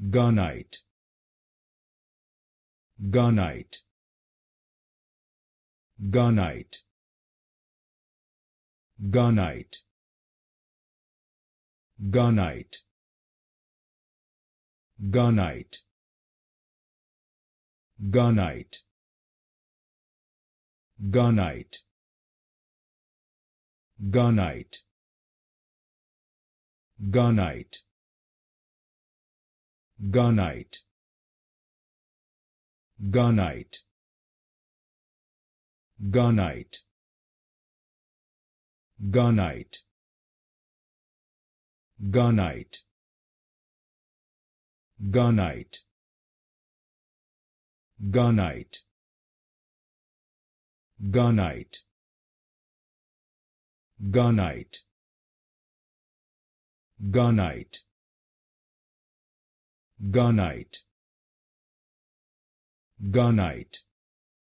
gunite gunite gunite gunite gunite gunite gunite gunite gunite gunite gunite gunite gunite gunite gunite gunite gunite gunite gunite gunite Gunite Gunite